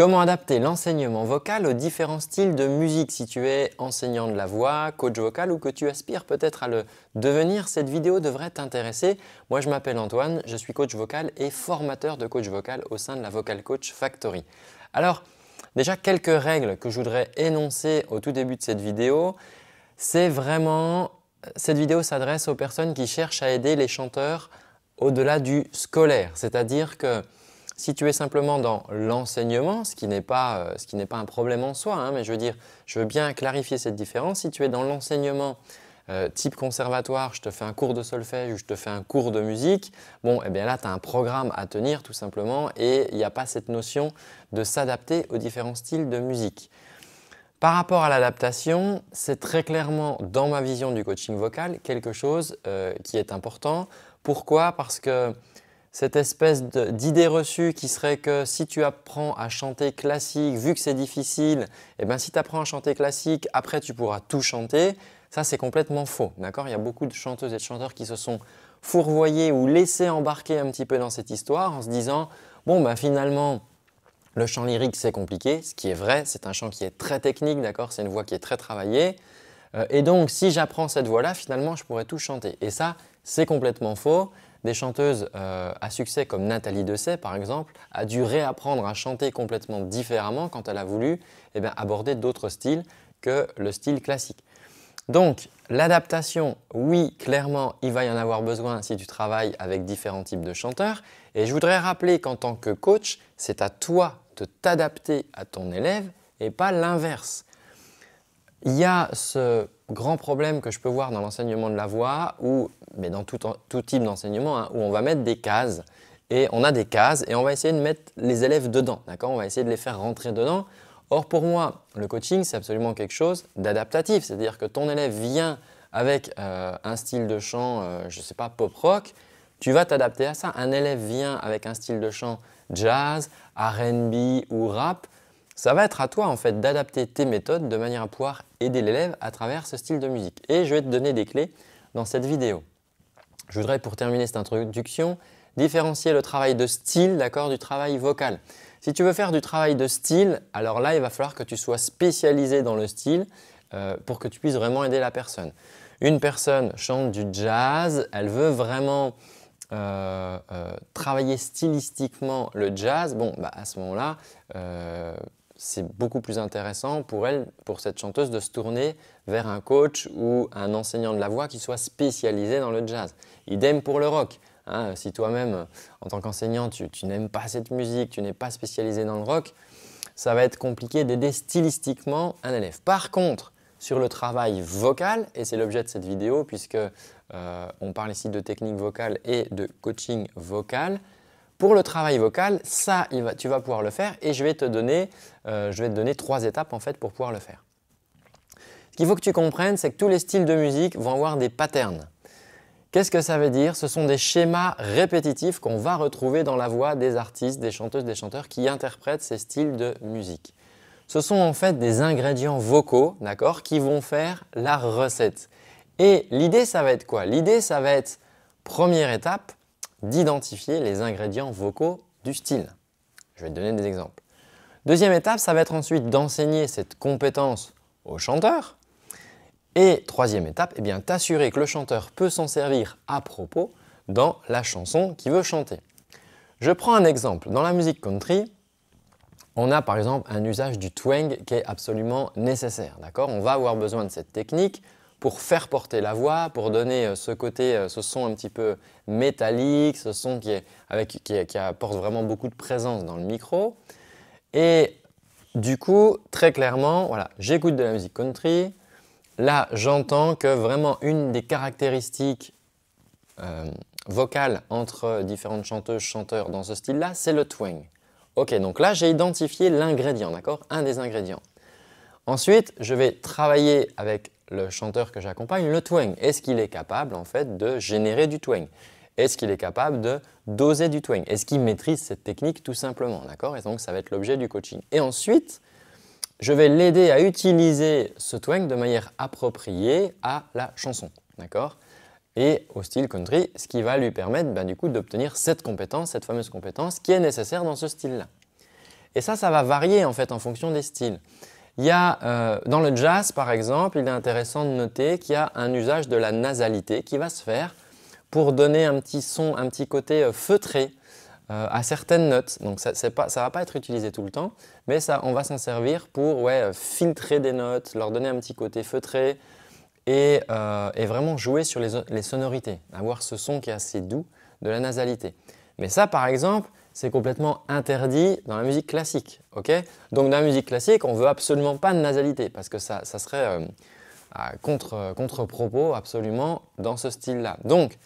Comment adapter l'enseignement vocal aux différents styles de musique Si tu es enseignant de la voix, coach vocal ou que tu aspires peut-être à le devenir, cette vidéo devrait t'intéresser. Moi je m'appelle Antoine, je suis coach vocal et formateur de coach vocal au sein de la Vocal Coach Factory. Alors déjà quelques règles que je voudrais énoncer au tout début de cette vidéo. C'est vraiment... Cette vidéo s'adresse aux personnes qui cherchent à aider les chanteurs au-delà du scolaire, c'est-à-dire que si tu es simplement dans l'enseignement, ce qui n'est pas, euh, un problème en soi, hein, mais je veux dire, je veux bien clarifier cette différence. Si tu es dans l'enseignement euh, type conservatoire, je te fais un cours de solfège ou je te fais un cours de musique, bon, et eh bien là, tu as un programme à tenir tout simplement et il n'y a pas cette notion de s'adapter aux différents styles de musique. Par rapport à l'adaptation, c'est très clairement, dans ma vision du coaching vocal, quelque chose euh, qui est important. Pourquoi Parce que cette espèce d'idée reçue qui serait que si tu apprends à chanter classique, vu que c'est difficile, et eh bien si tu apprends à chanter classique, après tu pourras tout chanter, ça c'est complètement faux. Il y a beaucoup de chanteuses et de chanteurs qui se sont fourvoyés ou laissés embarquer un petit peu dans cette histoire en se disant bon ben, finalement le chant lyrique c'est compliqué, ce qui est vrai, c'est un chant qui est très technique, d'accord C'est une voix qui est très travaillée. Euh, et donc si j'apprends cette voix-là, finalement je pourrais tout chanter. Et ça c'est complètement faux. Des chanteuses euh, à succès comme Nathalie Dessay, par exemple, a dû réapprendre à chanter complètement différemment quand elle a voulu eh aborder d'autres styles que le style classique. Donc, l'adaptation, oui, clairement, il va y en avoir besoin si tu travailles avec différents types de chanteurs. Et je voudrais rappeler qu'en tant que coach, c'est à toi de t'adapter à ton élève et pas l'inverse. Il y a ce grand problème que je peux voir dans l'enseignement de la voix, ou, mais dans tout, type d'enseignement, hein, où on va mettre des cases, et on a des cases, et on va essayer de mettre les élèves dedans, d'accord On va essayer de les faire rentrer dedans. Or, pour moi, le coaching, c'est absolument quelque chose d'adaptatif, c'est-à-dire que ton élève vient avec euh, un style de chant, euh, je ne sais pas, pop-rock, tu vas t'adapter à ça. Un élève vient avec un style de chant jazz, RB ou rap, ça va être à toi en fait d'adapter tes méthodes de manière à pouvoir aider l'élève à travers ce style de musique. Et je vais te donner des clés dans cette vidéo. Je voudrais pour terminer cette introduction différencier le travail de style d'accord, du travail vocal. Si tu veux faire du travail de style, alors là il va falloir que tu sois spécialisé dans le style euh, pour que tu puisses vraiment aider la personne. Une personne chante du jazz, elle veut vraiment euh, euh, travailler stylistiquement le jazz, bon, bah, à ce moment-là, c'est beaucoup plus intéressant pour elle, pour cette chanteuse, de se tourner vers un coach ou un enseignant de la voix qui soit spécialisé dans le jazz. Idem pour le rock. Hein. si toi-même, en tant qu'enseignant, tu, n'aimes pas cette musique, tu n'es pas spécialisé dans le rock, ça va être compliqué d'aider stylistiquement un élève. Par contre, sur le travail vocal, et c'est l'objet de cette vidéo puisque euh, on parle ici de technique vocale et de coaching vocal, pour le travail vocal, ça, tu vas pouvoir le faire et euh, je vais, te donner, trois étapes en fait pour pouvoir le faire. Ce qu'il faut que tu comprennes, c'est que tous les styles de musique vont avoir des patterns. Qu'est-ce que ça veut dire Ce sont des schémas répétitifs qu'on va retrouver dans la voix des artistes, des chanteuses, des chanteurs qui interprètent ces styles de musique. Ce sont en fait des ingrédients vocaux, d'accord, qui vont faire la recette. Et l'idée, ça va être quoi L'idée, ça va être, première étape, d'identifier les ingrédients vocaux du style. Je vais te donner des exemples. Deuxième étape, ça va être ensuite d'enseigner cette compétence au chanteur. Et troisième étape, eh bien t'assurer que le chanteur peut s'en servir à propos dans la chanson qu'il veut chanter. Je prends un exemple. Dans la musique country, on a par exemple un usage du twang qui est absolument nécessaire. On va avoir besoin de cette technique pour faire porter la voix, pour donner euh, ce côté, euh, ce son un petit peu métallique, ce son qui, apporte vraiment beaucoup de présence dans le micro. Et du coup, très clairement, j'écoute de la musique country. Là, j'entends que vraiment une des caractéristiques euh, vocales entre différentes chanteuses, chanteurs dans ce style-là, c'est le twang. Ok, donc là, j'ai identifié l'ingrédient, d'accord Un des ingrédients. Ensuite, je vais travailler avec le chanteur que j'accompagne, le twang. Est-ce qu'il est capable en fait de générer du twang Est-ce qu'il est capable de doser du twang Est-ce qu'il maîtrise cette technique tout simplement D'accord Et donc ça va être l'objet du coaching. Et ensuite, je vais l'aider à utiliser ce twang de manière appropriée à la chanson. D'accord et au style country, ce qui va lui permettre bah, du coup d'obtenir cette compétence, cette fameuse compétence qui est nécessaire dans ce style-là. Et ça, ça va varier en fait en fonction des styles. Il y a, euh, dans le jazz, par exemple, il est intéressant de noter qu'il y a un usage de la nasalité qui va se faire pour donner un petit son, un petit côté euh, feutré euh, à certaines notes. Donc ça ne va pas être utilisé tout le temps, mais ça, on va s'en servir pour filtrer des notes, leur donner un petit côté feutré et, vraiment jouer sur les, sonorités, avoir ce son qui est assez doux de la nasalité. Mais ça, par exemple, c'est complètement interdit dans la musique classique. Okay Donc dans la musique classique, on ne veut absolument pas de nasalité, parce que ça, serait euh, euh, contre-propos absolument dans ce style-là. Donc,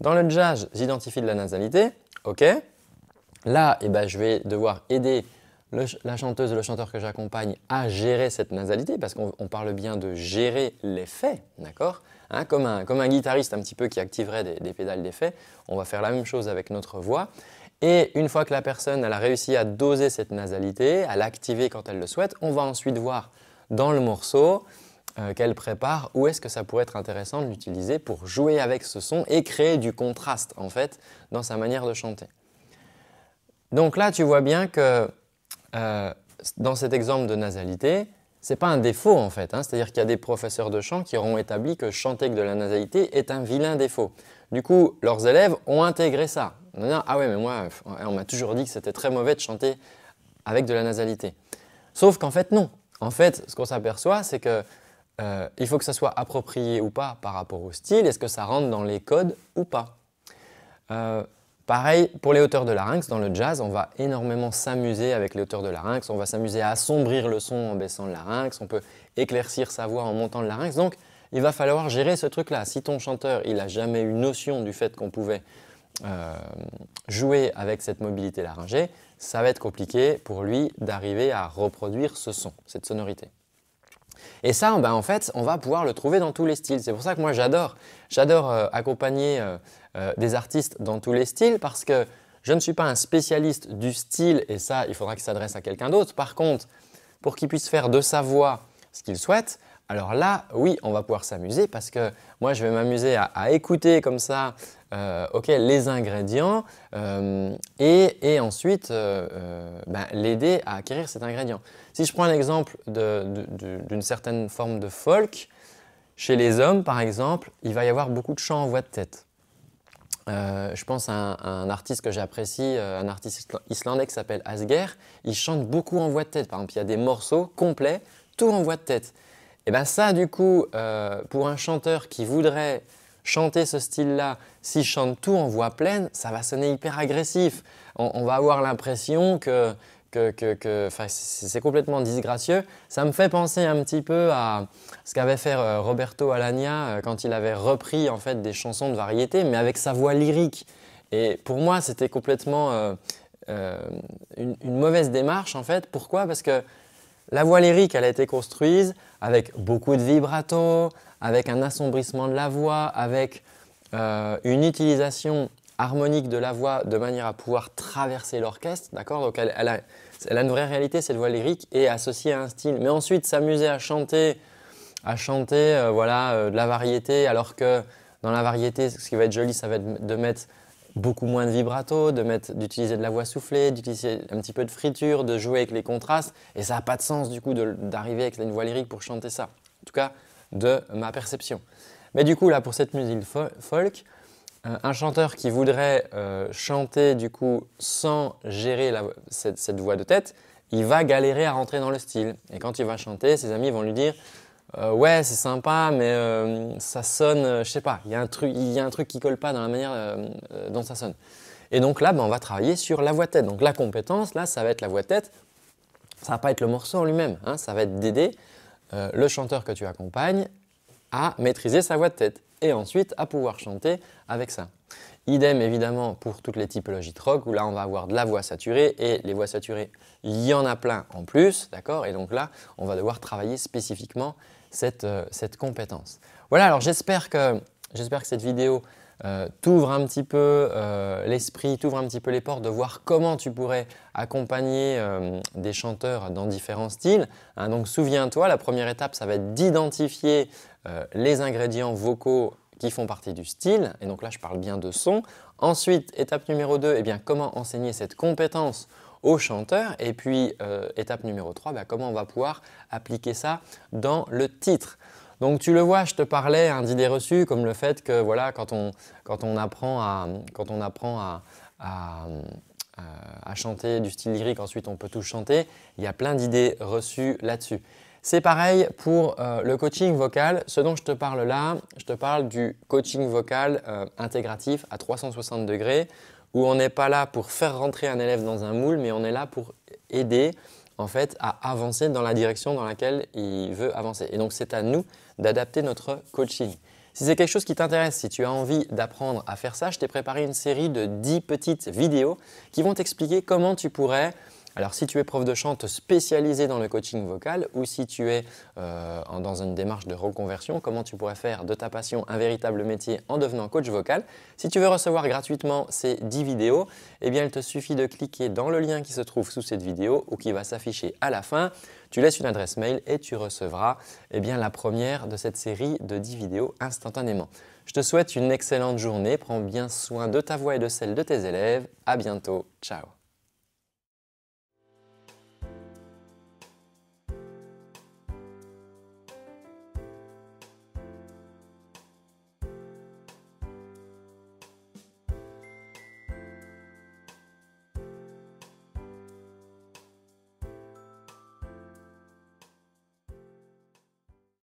dans le jazz, j'identifie de la nasalité, ok Là, eh ben, je vais devoir aider la chanteuse ou le chanteur que j'accompagne à gérer cette nasalité, parce qu'on parle bien de gérer l'effet, d'accord hein, comme, un, comme, un, guitariste un petit peu qui activerait des, des pédales d'effet, on va faire la même chose avec notre voix. Et une fois que la personne a réussi à doser cette nasalité, à l'activer quand elle le souhaite, on va ensuite voir dans le morceau euh, qu'elle prépare où est-ce que ça pourrait être intéressant de l'utiliser pour jouer avec ce son et créer du contraste en fait dans sa manière de chanter. Donc là, tu vois bien que euh, dans cet exemple de nasalité, n'est pas un défaut en fait, hein. c'est-à-dire qu'il y a des professeurs de chant qui auront établi que chanter avec de la nasalité est un vilain défaut. Du coup, leurs élèves ont intégré ça ah ouais, mais moi, on m'a toujours dit que c'était très mauvais de chanter avec de la nasalité. Sauf qu'en fait, non. En fait, ce qu'on s'aperçoit, c'est que euh, il faut que ça soit approprié ou pas par rapport au style. Est-ce que ça rentre dans les codes ou pas euh, Pareil, pour les hauteurs de larynx, dans le jazz, on va énormément s'amuser avec les hauteurs de larynx. On va s'amuser à assombrir le son en baissant le larynx. On peut éclaircir sa voix en montant le larynx. Donc, il va falloir gérer ce truc-là. Si ton chanteur, il n'a jamais eu notion du fait qu'on pouvait euh, jouer avec cette mobilité laryngée, ça va être compliqué pour lui d'arriver à reproduire ce son, cette sonorité. Et ça, ben, en fait, on va pouvoir le trouver dans tous les styles. C'est pour ça que moi, j'adore. J'adore euh, accompagner euh, des artistes dans tous les styles parce que je ne suis pas un spécialiste du style et ça, il faudra qu'il s'adresse à quelqu'un d'autre. Par contre, pour qu'il puisse faire de sa voix ce qu'il souhaite, alors là, oui, on va pouvoir s'amuser parce que moi, je vais m'amuser à, écouter comme ça euh, les ingrédients euh, et, ensuite euh, ben, l'aider à acquérir cet ingrédient. Si je prends l'exemple d'une certaine forme de folk, chez les hommes par exemple, il va y avoir beaucoup de chants en voix de tête. je pense à un, à un artiste que j'apprécie, un artiste islandais qui s'appelle Asger. Il chante beaucoup en voix de tête. Par exemple, il y a des morceaux complets, tout en voix de tête. Et bien ça, du coup, pour un chanteur qui voudrait chanter ce style-là, si chante tout en voix pleine, ça va sonner hyper agressif. On, va avoir l'impression que, que, c'est complètement disgracieux. Ça me fait penser un petit peu à ce qu'avait fait euh, Roberto Alagna euh, quand il avait repris en fait des chansons de variété, mais avec sa voix lyrique. Et pour moi, c'était complètement euh, une, mauvaise démarche en fait. Pourquoi Parce que la voix lyrique, elle a été construite avec beaucoup de vibrato, avec un assombrissement de la voix, avec euh, une utilisation harmonique de la voix de manière à pouvoir traverser l'orchestre, d'accord Donc elle, a, une vraie réalité, cette voix lyrique, et associée à un style. Mais ensuite, s'amuser à chanter, à chanter euh, voilà, euh, de la variété, alors que dans la variété, ce qui va être joli, ça va être de mettre beaucoup moins de vibrato, d'utiliser de, la voix soufflée, d'utiliser un petit peu de friture, de jouer avec les contrastes. Et ça n'a pas de sens du coup d'arriver avec une voix lyrique pour chanter ça. En tout cas, de ma perception. Mais du coup, là, pour cette musique folk, un chanteur qui voudrait euh, chanter du coup sans gérer cette voix de tête, il va galérer à rentrer dans le style. Et quand il va chanter, ses amis vont lui dire euh, ouais, c'est sympa, mais euh, ça sonne, je euh, je sais pas, il y, a un truc, y a un truc qui colle pas dans la manière dont ça sonne. Et donc là, ben, on va travailler sur la voix-tête. de Donc la compétence, là, ça va être la voix-tête. de Ça ne va pas être le morceau en lui-même, hein, ça va être d'aider le chanteur que tu accompagnes à maîtriser sa voix de tête et ensuite à pouvoir chanter avec ça. Idem évidemment pour toutes les typologies de rock où là on va avoir de la voix saturée et les voix saturées, il y en a plein en plus, d'accord Et donc là, on va devoir travailler spécifiquement euh, cette, compétence. Voilà, alors j'espère que, cette vidéo euh, t'ouvre un petit peu euh, l'esprit, t'ouvre un petit peu les portes de voir comment tu pourrais accompagner des chanteurs dans différents styles. Hein. donc souviens-toi, la première étape, ça va être d'identifier les ingrédients vocaux qui font partie du style, et donc là je parle bien de son. Ensuite, étape numéro 2, eh comment enseigner cette compétence au chanteur. Et puis, euh, étape numéro 3, bah, comment on va pouvoir appliquer ça dans le titre donc tu le vois, je te parlais hein, d'idées reçues comme le fait que voilà, quand on, apprend, euh, à, chanter du style lyrique, ensuite on peut tout chanter, il y a plein d'idées reçues là-dessus. C'est pareil pour euh, le coaching vocal. Ce dont je te parle là, je te parle du coaching vocal intégratif à 360 degrés où on n'est pas là pour faire rentrer un élève dans un moule, mais on est là pour aider en fait à avancer dans la direction dans laquelle il veut avancer. Et donc c'est à nous d'adapter notre coaching. Si c'est quelque chose qui t'intéresse, si tu as envie d'apprendre à faire ça, je t'ai préparé une série de 10 petites vidéos qui vont t'expliquer comment tu pourrais alors si tu es prof de chant spécialisé dans le coaching vocal ou si tu es euh, dans une démarche de reconversion, comment tu pourrais faire de ta passion un véritable métier en devenant coach vocal Si tu veux recevoir gratuitement ces 10 vidéos, eh bien il te suffit de cliquer dans le lien qui se trouve sous cette vidéo ou qui va s'afficher à la fin. Tu laisses une adresse mail et tu recevras eh bien, la première de cette série de 10 vidéos instantanément. Je te souhaite une excellente journée, prends bien soin de ta voix et de celle de tes élèves. À bientôt, ciao